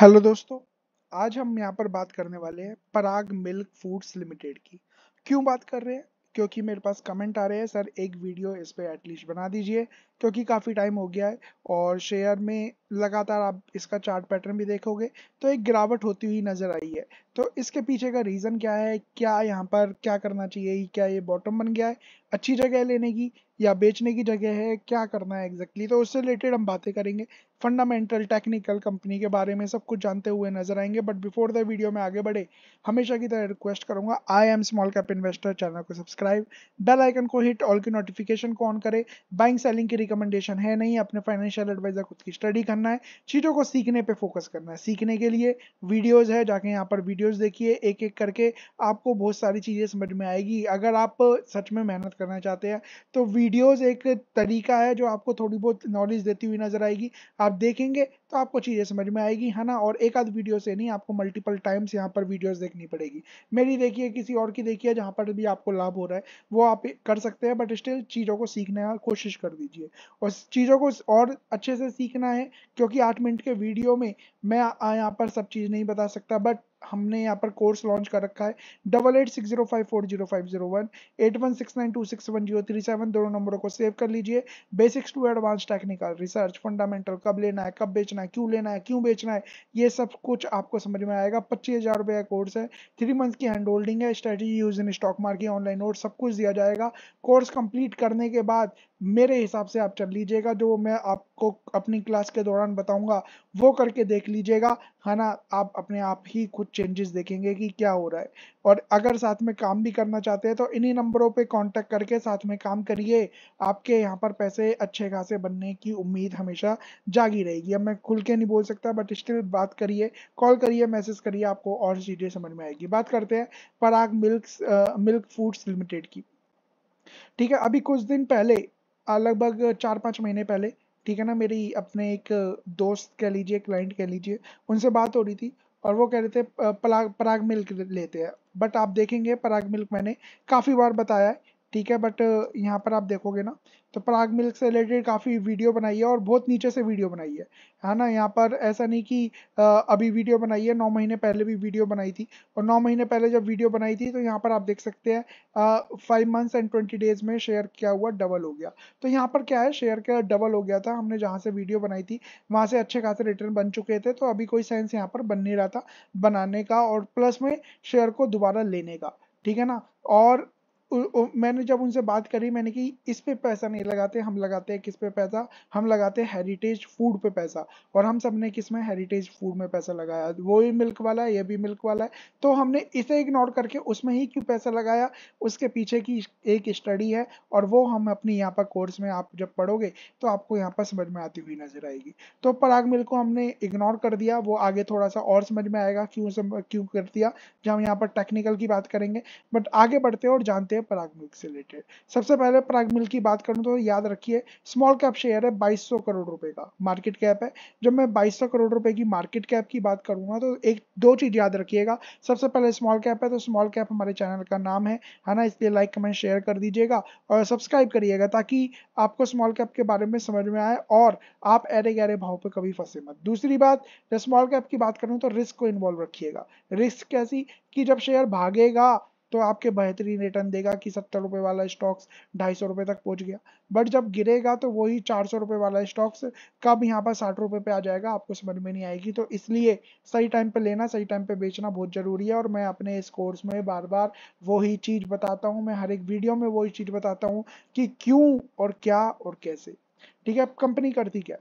Hello दोस्तों आज हम यहाँ पर बात करने वाले हैं पराग मिल्क फूड्स लिमिटेड की क्यों बात कर रहे हैं क्योंकि मेरे पास कमेंट आ रहे हैं सर एक वीडियो इस पर एटलीस्ट बना दीजिए क्योंकि काफ़ी टाइम हो गया है और शेयर में लगातार आप इसका चार्ट पैटर्न भी देखोगे तो एक गिरावट होती हुई नज़र आई है तो इसके पीछे का रीज़न क्या है क्या यहाँ पर क्या करना चाहिए क्या ये बॉटम बन गया है अच्छी जगह लेने की या बेचने की जगह है क्या करना है एग्जैक्टली exactly? तो उससे रिलेटेड हम बातें करेंगे फंडामेंटल टेक्निकल कंपनी के बारे में सब कुछ जानते हुए नजर आएंगे बट बिफोर द वीडियो में आगे बढ़े हमेशा की तरह रिक्वेस्ट करूंगा I am small cap investor channel को सब्सक्राइब बेल आइकन को हिट ऑल की नोटिफिकेशन को ऑन करें बाइंग सेलिंग की रिकमेंडेशन है नहीं अपने फाइनेंशियल एडवाइजर खुद की स्टडी करना है चीज़ों को सीखने पे फोकस करना है सीखने के लिए वीडियोस है जाके यहाँ पर वीडियोस देखिए एक एक करके आपको बहुत सारी चीज़ें समझ में आएगी अगर आप सच में मेहनत करना चाहते हैं तो वीडियोज़ एक तरीका है जो आपको थोड़ी बहुत नॉलेज देती हुई नज़र आएगी आप देखेंगे तो आपको चीज़ें समझ में आएगी है ना और एक आध वीडियो से नहीं आपको मल्टीपल टाइम्स यहाँ पर वीडियोस देखनी पड़ेगी मेरी देखिए किसी और की देखिए जहाँ पर भी आपको लाभ हो रहा है वो आप कर सकते हैं बट स्टिल चीज़ों को सीखने का कोशिश कर दीजिए और चीज़ों को और अच्छे से सीखना है क्योंकि आठ मिनट के वीडियो में मैं यहाँ पर सब चीज़ नहीं बता सकता बट हमने यहाँ पर कोर्स लॉन्च कर रखा है double eight six zero five four zero five zero one eight one six nine two six one zero three seven दोनों नंबरों को सेव कर लीजिए basics to advance technical research fundamental कब लेना है कब बेचना है क्यों लेना है क्यों बेचना है ये सब कुछ आपको समझ में आएगा पच्चीस हज़ार रुपये का कोर्स है थ्री मंथ की हैंड होल्डिंग है strategy use in stock market online note सब कुछ दिया जाएगा कोर्स कंप्लीट करने के बाद मेरे हिसाब से आप चल लीजिएगा जो मैं आपको अपनी क्लास के दौरान बताऊंगा वो करके देख लीजिएगा है ना आप अपने आप ही कुछ चेंजेस देखेंगे कि क्या हो रहा है और अगर साथ में काम भी करना चाहते हैं तो इन्हीं नंबरों पे कांटेक्ट करके साथ में काम करिए आपके यहाँ पर पैसे अच्छे खासे बनने की उम्मीद हमेशा जागी रहेगी अब मैं खुल के नहीं बोल सकता बट स्टिल बात करिए कॉल करिए मैसेज करिए आपको और चीज़ें समझ में आएगी बात करते हैं Parag milk milk foods limited की ठीक है अभी कुछ दिन पहले लगभग चार पाँच महीने पहले ठीक है ना मेरी अपने एक दोस्त कह लीजिए क्लाइंट कह लीजिए उनसे बात हो रही थी और वो कह रहे थे पराग पराग मिल्क लेते हैं बट आप देखेंगे पराग मिल्क मैंने काफ़ी बार बताया है ठीक है बट uh, यहाँ पर आप देखोगे ना तो प्राग मिल्क से रिलेटेड काफ़ी वीडियो बनाई है और बहुत नीचे से वीडियो बनाई है है ना यहाँ पर ऐसा नहीं कि uh, अभी वीडियो बनाई है नौ महीने पहले भी वीडियो बनाई थी और नौ महीने पहले जब वीडियो बनाई थी तो यहाँ पर आप देख सकते हैं five months and twenty days में शेयर क्या हुआ डबल हो गया तो यहाँ पर क्या है शेयर का डबल हो गया था हमने जहाँ से वीडियो बनाई थी वहाँ से अच्छे खासे रिटर्न बन चुके थे तो अभी कोई साइंस यहाँ पर बन नहीं रहा था बनाने का और प्लस में शेयर को दोबारा लेने का ठीक है ना और मैंने जब उनसे बात करी मैंने कि इस पे पैसा नहीं लगाते हम लगाते हैं किस पे पैसा हम लगाते हैं हेरिटेज फूड पे पैसा और हम सब ने किस में हेरिटेज फूड में पैसा लगाया वो भी मिल्क वाला है ये भी मिल्क वाला है तो हमने इसे इग्नोर करके उसमें ही क्यों पैसा लगाया उसके पीछे की एक स्टडी है और वो हम अपनी यहाँ पर कोर्स में आप जब पढ़ोगे तो आपको यहाँ पर समझ में आती हुई नजर आएगी तो पराग मिल्क को हमने इग्नोर कर दिया वो आगे थोड़ा सा और समझ में आएगा क्यों क्यों कर दिया जब हम यहाँ पर टेक्निकल की बात करेंगे बट आगे बढ़ते और जानते सकते हैं प्राग मिल्क से रिलेटेड सबसे पहले प्राग मिल्क की बात करूं तो याद रखिए स्मॉल कैप शेयर है 2200 करोड़ रुपए का मार्केट कैप है जब मैं 2200 करोड़ रुपए की मार्केट कैप की बात करूंगा तो एक दो चीज याद रखिएगा सबसे पहले स्मॉल कैप है तो स्मॉल कैप हमारे चैनल का नाम है है ना इसलिए लाइक कमेंट शेयर कर दीजिएगा और सब्सक्राइब करिएगा ताकि आपको स्मॉल कैप के बारे में समझ में आए और आप ऐरे गहरे भाव पर कभी फंसे मत दूसरी बात जब स्मॉल कैप की बात करूँ तो रिस्क को इन्वॉल्व रखिएगा रिस्क कैसी कि जब शेयर भागेगा तो आपके बेहतरीन रिटर्न देगा कि सत्तर रुपये वाला स्टॉक्स ढाई सौ रुपये तक पहुंच गया बट जब गिरेगा तो वही चार सौ रुपये वाला स्टॉक्स कब यहाँ पर साठ रुपये पर आ जाएगा आपको समझ में नहीं आएगी तो इसलिए सही टाइम पर लेना सही टाइम पर बेचना बहुत ज़रूरी है और मैं अपने इस कोर्स में बार बार वही चीज़ बताता हूँ मैं हर एक वीडियो में वही चीज़ बताता हूँ कि क्यों और क्या और कैसे ठीक है कंपनी करती क्या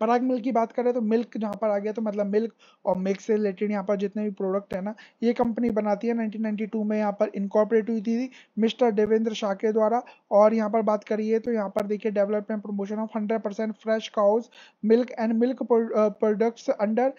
पराग मिल्क की बात करें तो मिल्क जहाँ पर आ गया तो मतलब मिल्क और मिल्क से रिलेटेड यहाँ पर जितने भी प्रोडक्ट है ना ये कंपनी बनाती है 1992 में यहाँ पर इनकॉपरेट हुई थी मिस्टर देवेंद्र शाह के द्वारा और यहाँ पर बात करिए तो यहाँ पर देखिए development promotion of hundred percent fresh cows milk and milk products under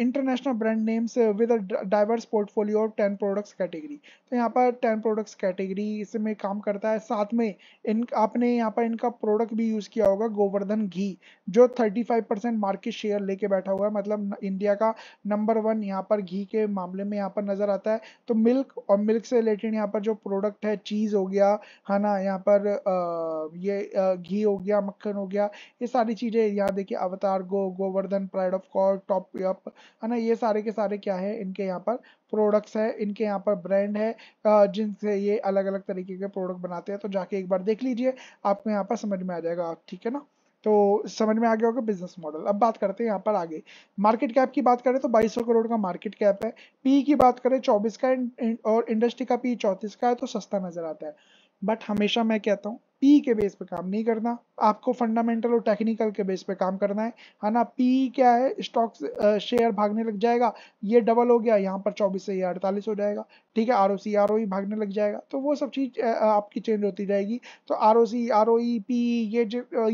international brand names with diverse portfolio of ten products category तो यहाँ पर टेन प्रोडक्ट्स कैटेगरी इसमें काम करता है साथ में इन आपने यहाँ पर इनका प्रोडक्ट भी यूज़ किया होगा गोवर्धन घी जो थर्टी 35 परसेंट मार्केट शेयर लेके बैठा हुआ है मतलब इंडिया का नंबर वन यहाँ पर घी के मामले में यहाँ पर नजर आता है तो मिल्क और मिल्क से रिलेटेड यहाँ पर जो प्रोडक्ट है चीज हो गया है ना यहाँ पर आ, ये घी हो गया मक्खन हो गया ये सारी चीजें यहाँ देखिए Avvatar Go Gowardhan pride of cows top up है ना ये सारे के सारे क्या है इनके यहाँ पर प्रोडक्ट्स है इनके यहाँ पर ब्रांड है जिनसे ये अलग अलग तरीके के प्रोडक्ट बनाते हैं तो जाके एक बार देख लीजिए आपको यहाँ पर समझ में आ जाएगा ठीक है ना तो समझ में आ गया होगा बिजनेस मॉडल अब बात करते हैं यहाँ पर आगे मार्केट कैप की बात करें तो 2200 करोड़ का मार्केट कैप है पी की बात करें 24 का और इंडस्ट्री का पी 34 का है तो सस्ता नजर आता है बट हमेशा मैं कहता हूँ पी के बेस पे काम नहीं करना आपको फंडामेंटल और टेक्निकल के बेस पे काम करना है है ना पी क्या है स्टॉक्स शेयर भागने लग जाएगा ये डबल हो गया यहाँ पर चौबीस से ये अड़तालीस हो जाएगा ठीक है are O C R O ई भागने लग जाएगा तो वो सब चीज़ आपकी चेंज होती जाएगी तो R O C R O E P ये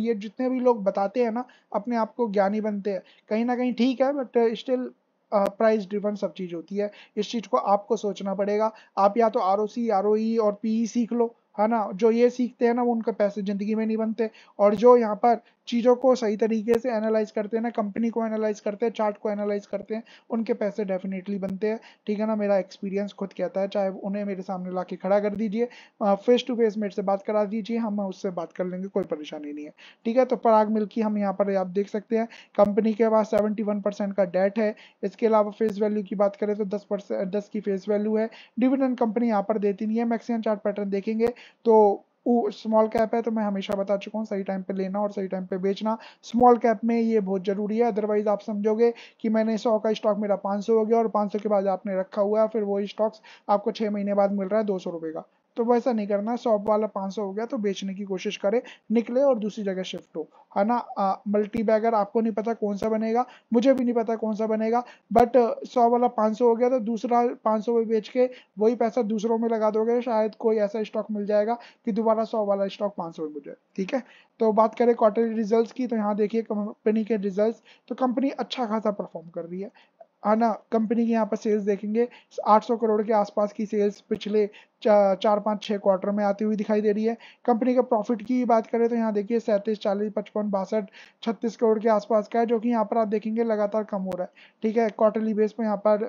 ये जितने भी लोग बताते हैं ना अपने आप को ज्ञानी बनते हैं कहीं ना कहीं ठीक है बट स्टिल प्राइस ड्रिवन सब चीज़ होती है इस चीज़ को आपको सोचना पड़ेगा आप या तो R O C R O ई और पी ई e सीख लो है ना जो ये सीखते हैं ना वो उनके पैसे ज़िंदगी में नहीं बनते और जो यहाँ पर चीज़ों को सही तरीके से एनालाइज करते हैं ना कंपनी को एनालाइज करते हैं चार्ट को एनालाइज करते हैं उनके पैसे डेफिनेटली बनते हैं ठीक है ना मेरा एक्सपीरियंस खुद कहता है चाहे उन्हें मेरे सामने ला खड़ा कर दीजिए फेस टू फेस मेरे से बात करा दीजिए हम उससे बात कर लेंगे कोई परेशानी नहीं है ठीक है तो पराग मिल की हम यहाँ पर आप देख सकते हैं कंपनी के पास सेवेंटी वन परसेंट का डेट है इसके अलावा फेस वैल्यू की बात करें तो दस परसेंट दस की फेस वैल्यू है डिविडेंड कंपनी यहाँ पर देती नहीं है मैक्सिमम चार्ट पैटर्न देखेंगे तो स्मॉल कैप है तो मैं हमेशा बता चुका हूँ सही टाइम पे लेना और सही टाइम पे बेचना स्मॉल कैप में ये बहुत जरूरी है अदरवाइज आप समझोगे कि मैंने सौ का स्टॉक मेरा पाँच हो गया और पाँच के बाद आपने रखा हुआ है फिर वो स्टॉक्स आपको छः महीने बाद मिल रहा है दो सौ का तो वैसा नहीं करना शॉप वाला 500 हो गया तो बेचने की कोशिश करे निकले और दूसरी जगह शिफ्ट हो है ना मल्टी बैगर आपको नहीं पता कौन सा बनेगा मुझे भी नहीं पता कौन सा बनेगा बट सौ वाला 500 हो गया तो दूसरा 500 में बेच के वही पैसा दूसरों में लगा दोगे शायद कोई ऐसा स्टॉक मिल जाएगा कि दोबारा सौ वाला स्टॉक पाँच में मिल जाए ठीक है तो बात करें क्वार्टरली रिजल्ट की तो यहाँ देखिए कंपनी के रिजल्ट तो कंपनी अच्छा खासा परफॉर्म कर रही है आना कंपनी की यहाँ पर सेल्स देखेंगे 800 करोड़ के आसपास की सेल्स पिछले चा, चार पाँच छः क्वार्टर में आती हुई दिखाई दे रही है कंपनी का प्रॉफिट की बात करें तो यहाँ देखिए सैंतीस चालीस पचपन बासठ छत्तीस करोड़ के आसपास का है जो कि यहाँ पर आप देखेंगे लगातार कम हो रहा है ठीक है क्वार्टरली बेस पर यहाँ पर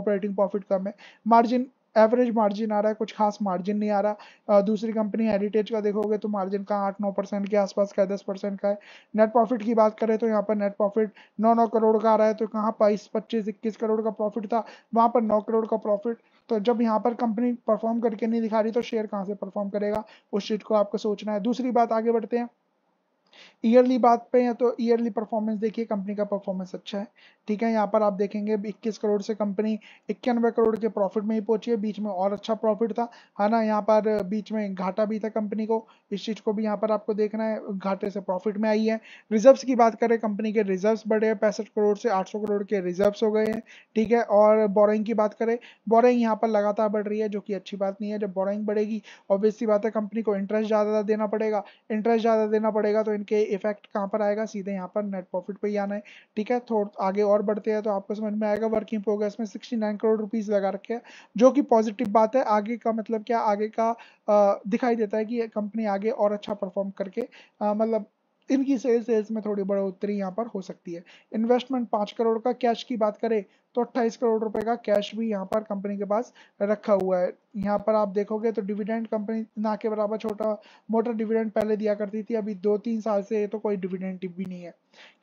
ऑपरेटिंग प्रॉफिट कम है मार्जिन एवरेज मार्जिन आ रहा है कुछ खास मार्जिन नहीं आ रहा दूसरी कंपनी हेरिटेज का देखोगे तो मार्जिन का आठ नौ परसेंट के आसपास का है दस परसेंट का है नेट प्रॉफिट की बात करें तो यहाँ पर नेट प्रॉफिट नौ नौ करोड़ का आ रहा है तो कहाँ बाईस पच्चीस इक्कीस करोड़ का प्रॉफिट था वहाँ पर नौ करोड़ का प्रॉफिट तो जब यहाँ पर कंपनी परफॉर्म करके नहीं दिखा रही तो शेयर कहाँ से परफॉर्म करेगा उस चीज़ को आपको सोचना है दूसरी बात आगे बढ़ते हैं ईयरली बात पे या तो ईयरली परफॉर्मेंस देखिए कंपनी का परफॉर्मेंस अच्छा है ठीक है यहाँ पर आप देखेंगे 21 करोड़ से कंपनी इक्यानवे करोड़ के प्रॉफिट में ही पहुंची है बीच में और अच्छा प्रॉफिट था है ना यहाँ पर बीच में घाटा भी था कंपनी को इस चीज़ को भी यहाँ पर आपको देखना है घाटे से प्रॉफिट में आई है रिजर्व की बात करें कंपनी के रिजर्व्स बढ़े हैं पैंसठ करोड़ से आठ करोड़ के रिजर्व्स हो गए हैं ठीक है और बोरिंग की बात करें बोरिंग यहाँ पर लगातार बढ़ रही है जो कि अच्छी बात नहीं है जब बोरिंग बढ़ेगी ऑब्वियसली बात है कंपनी को इंटरेस्ट ज़्यादा देना पड़ेगा इंटरेस्ट ज़्यादा देना पड़ेगा तो के इफेक्ट कहाँ पर आएगा सीधे यहाँ पर नेट प्रॉफिट पे ही आना है ठीक है थोड़ा आगे और बढ़ते हैं तो आपको समझ में आएगा वर्किंग प्रोग्रेस में सिक्सटी नाइन करोड़ रुपीज़ लगा रखे हैं जो कि पॉजिटिव बात है आगे का मतलब क्या आगे का आ, दिखाई देता है कि कंपनी आगे और अच्छा परफॉर्म करके मतलब इनकी सेल्स सेल्स में थोड़ी बढ़ोतरी यहाँ पर हो सकती है इन्वेस्टमेंट पाँच करोड़ का कैश की बात करें तो अट्ठाईस करोड़ रुपए का कैश भी यहाँ पर कंपनी के पास रखा हुआ है यहाँ पर आप देखोगे तो डिविडेंड कंपनी ना के बराबर छोटा मोटा डिविडेंड पहले दिया करती थी अभी दो तीन साल से तो कोई डिविडेंड भी नहीं है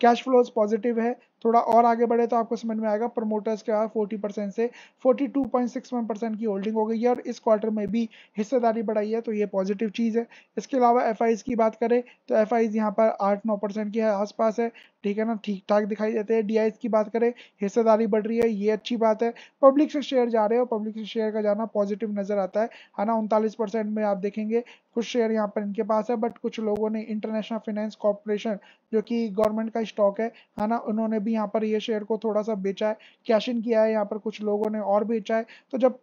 कैश फ्लोज पॉजिटिव है थोड़ा और आगे बढ़े तो आपको समझ में आएगा प्रमोटर्स के बाद फोर्टी परसेंट से forty two point six one percent की होल्डिंग हो गई है और इस क्वार्टर में भी हिस्सेदारी बढ़ाई है तो ये पॉजिटिव चीज़ है इसके अलावा एफ की बात करें तो एफ आईज यहाँ पर आठ नौ परसेंट के आसपास है ठीक है ना ठीक ठाक दिखाई देते हैं डी की बात करें हिस्सेदारी बढ़ रही है है ये अच्छी बात है पब्लिक से शेयर जा रहे हो पब्लिक से शेयर का जाना पॉजिटिव नजर आता है है ना उनतालीस परसेंट में आप देखेंगे कुछ शेयर यहाँ पर इनके पास है बट कुछ लोगों ने इंटरनेशनल फाइनेंस कॉरपोरेशन जो कि गवर्नमेंट का स्टॉक है है ना उन्होंने भी यहाँ पर ये शेयर को थोड़ा सा बेचा है कैश इन किया है यहाँ पर कुछ लोगों ने और बेचा है तो जब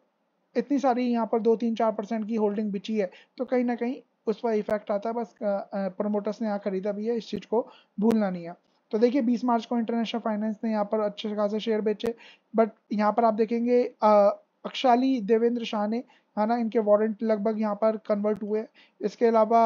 इतनी सारी यहाँ पर दो तीन चार परसेंट की होल्डिंग बिची है तो कहीं ना कहीं उस पर इफेक्ट आता है बस प्रमोटर्स ने यहाँ खरीदा भी है इस चीज़ को भूलना नहीं है तो देखिए 20 मार्च को इंटरनेशनल फाइनेंस ने यहाँ पर अच्छे खासे शेयर बेचे बट यहाँ पर आप देखेंगे अक्षाली देवेंद्र शाह ने है ना इनके वारंट लगभग यहाँ पर कन्वर्ट हुए इसके अलावा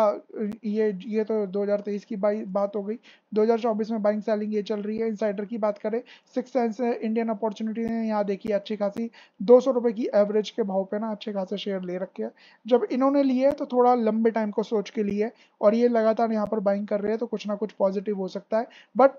ये ये तो 2023 की बात हो गई 2024 में बाइंग सेलिंग ये चल रही है इंसाइडर की बात करें सिक्स सेंस इंडियन अपॉर्चुनिटी ने यहाँ देखी अच्छी खासी दो सौ रुपये की एवरेज के भाव पे ना अच्छे खासे शेयर ले रखे हैं जब इन्होंने लिए तो थोड़ा लंबे टाइम को सोच के लिए और ये लगातार यहाँ पर बाइंग कर रहे हैं तो कुछ ना कुछ पॉजिटिव हो सकता है बट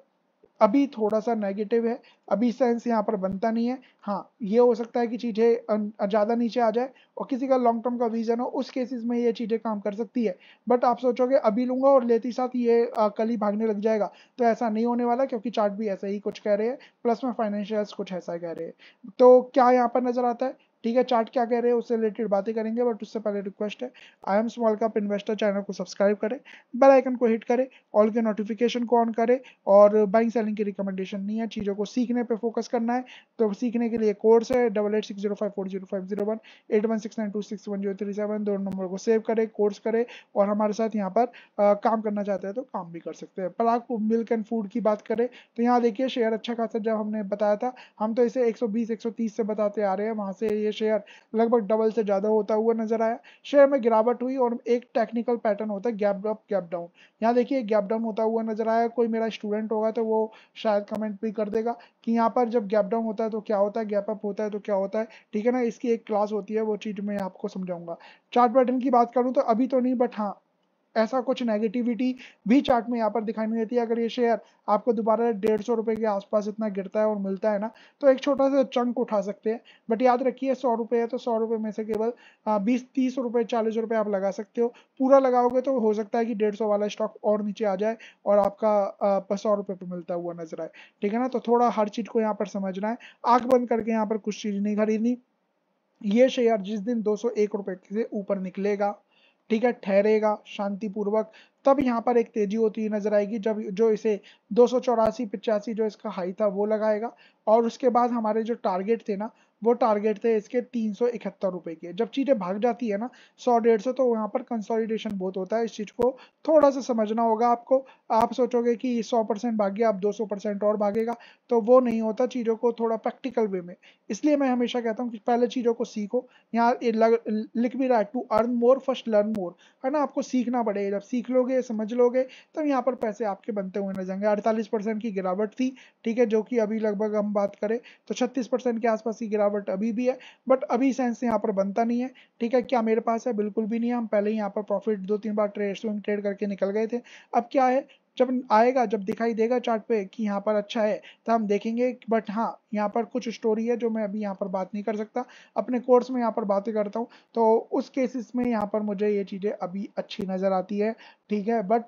अभी थोड़ा सा नेगेटिव है अभी सेंस यहाँ पर बनता नहीं है हाँ ये हो सकता है कि चीज़ें ज़्यादा नीचे आ जाए और किसी का लॉन्ग टर्म का विजन हो उस केसेस में ये चीज़ें काम कर सकती है बट आप सोचोगे अभी लूंगा और लेते साथ ये कल ही भागने लग जाएगा तो ऐसा नहीं होने वाला क्योंकि चार्ट भी ऐसा ही कुछ कह रहे हैं प्लस में फाइनेंशियल्स कुछ ऐसा कह रहे हैं तो क्या यहाँ पर नज़र आता है ठीक है चार्ट क्या कह रहे हैं उससे रिलेटेड बातें करेंगे बट उससे पहले रिक्वेस्ट है I am small cap investor channel को सब्सक्राइब करें बेल आइकन को हिट करें ऑल के नोटिफिकेशन को ऑन करें और बाइंग सेलिंग की रिकमेंडेशन नहीं है चीज़ों को सीखने पे फोकस करना है तो सीखने के लिए कोर्स है double eight six zero five four zero five zero one eight one six nine two six one zero three seven दोनों नंबर को सेव करें कोर्स करें और हमारे साथ यहाँ पर आ, काम करना चाहते हैं तो काम भी कर सकते हैं पर पराग मिल्क एंड फूड की बात करें तो यहाँ देखिए शेयर अच्छा खासा जब हमने बताया था हम तो इसे 120 130 से बताते आ रहे हैं वहाँ से ये शेयर लगभग डबल से ज़्यादा होता हुआ नजर आया शेयर में गिरावट हुई और एक टेक्निकल पैटर्न होता है गैप अप गैप डाउन यहाँ देखिए गैप डाउन होता हुआ नजर आया कोई मेरा स्टूडेंट होगा तो वो शायद कमेंट भी कर देगा कि यहाँ पर जब गैप डाउन होता है तो क्या होता है गैप अप होता है तो क्या होता है ठीक है ना इसकी एक क्लास होती है वो चीज़ मैं आपको समझाऊंगा चार्ट पैटर्न की बात करूँ तो अभी तो नहीं बट हाँ ऐसा कुछ नेगेटिविटी भी चार्ट में यहाँ पर दिखाई नहीं देती है अगर ये शेयर आपको दोबारा डेढ़ सौ रुपये के आसपास इतना गिरता है और मिलता है ना तो एक छोटा सा चंक उठा सकते हैं बट याद रखिए सौ रुपये है तो सौ रुपये में से केवल बीस तीस रुपये चालीस रुपये आप लगा सकते हो पूरा लगाओगे तो हो सकता है कि डेढ़ सौ वाला स्टॉक और नीचे आ जाए और आपका सौ रुपये पर मिलता हुआ नजर आए ठीक है ना तो थोड़ा हर चीज़ को यहाँ पर समझना है आंख बंद करके यहाँ पर कुछ चीज़ नहीं खरीदनी ये शेयर जिस दिन दो सौ एक रुपये से ऊपर निकलेगा ठीक है ठहरेगा शांतिपूर्वक तब यहाँ पर एक तेजी होती हुई नजर आएगी जब जो इसे दो सौ जो इसका हाई था वो लगाएगा और उसके बाद हमारे जो टारगेट थे ना वो टारगेट थे इसके तीन सौ इकहत्तर रुपए के जब चीज़ें भाग जाती है ना सौ डेढ़ सौ तो वहाँ पर कंसोलिडेशन बहुत होता है इस चीज़ को थोड़ा सा समझना होगा आपको आप सोचोगे कि सौ परसेंट भाग गया आप दो सौ परसेंट और भागेगा तो वो नहीं होता चीज़ों को थोड़ा प्रैक्टिकल वे में इसलिए मैं हमेशा कहता हूँ कि पहले चीज़ों को सीखो यहाँ लिख भी रहा है to earn more first learn more है ना आपको सीखना पड़ेगा जब सीख लोगे समझ लोगे तब तो यहाँ पर पैसे आपके बनते हुए नजर आएंगे अड़तालीस की गिरावट थी ठीक है जो कि अभी लगभग हम बात करें तो छत्तीस के आसपास की गिरावट गिरावट अभी भी है बट अभी सेंस यहाँ पर बनता नहीं है ठीक है क्या मेरे पास है बिल्कुल भी नहीं है हम पहले यहाँ पर प्रॉफिट दो तीन बार ट्रेड स्विंग ट्रेड करके निकल गए थे अब क्या है जब आएगा जब दिखाई देगा चार्ट पे कि यहाँ पर अच्छा है तो हम देखेंगे बट हाँ यहाँ पर कुछ स्टोरी है जो मैं अभी यहाँ पर बात नहीं कर सकता अपने कोर्स में यहाँ पर बातें करता हूँ तो उस केसेस में यहाँ पर मुझे ये चीज़ें अभी अच्छी नज़र आती है ठीक है बट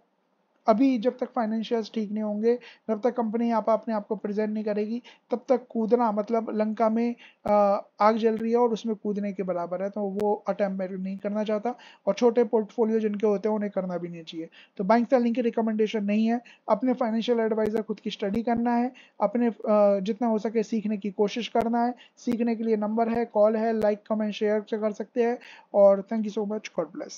अभी जब तक फाइनेंशियल्स ठीक नहीं होंगे जब तक कंपनी आप अपने आप को प्रेजेंट नहीं करेगी तब तक कूदना मतलब लंका में आग जल रही है और उसमें कूदने के बराबर है तो वो अटैम्प नहीं करना चाहता और छोटे पोर्टफोलियो जिनके होते हैं उन्हें करना भी नहीं चाहिए तो बैंक सेलिंग की रिकमेंडेशन नहीं है अपने फाइनेंशियल एडवाइजर खुद की स्टडी करना है अपने जितना हो सके सीखने की कोशिश करना है सीखने के लिए नंबर है कॉल है लाइक कमेंट शेयर कर सकते हैं और thank you so much god bless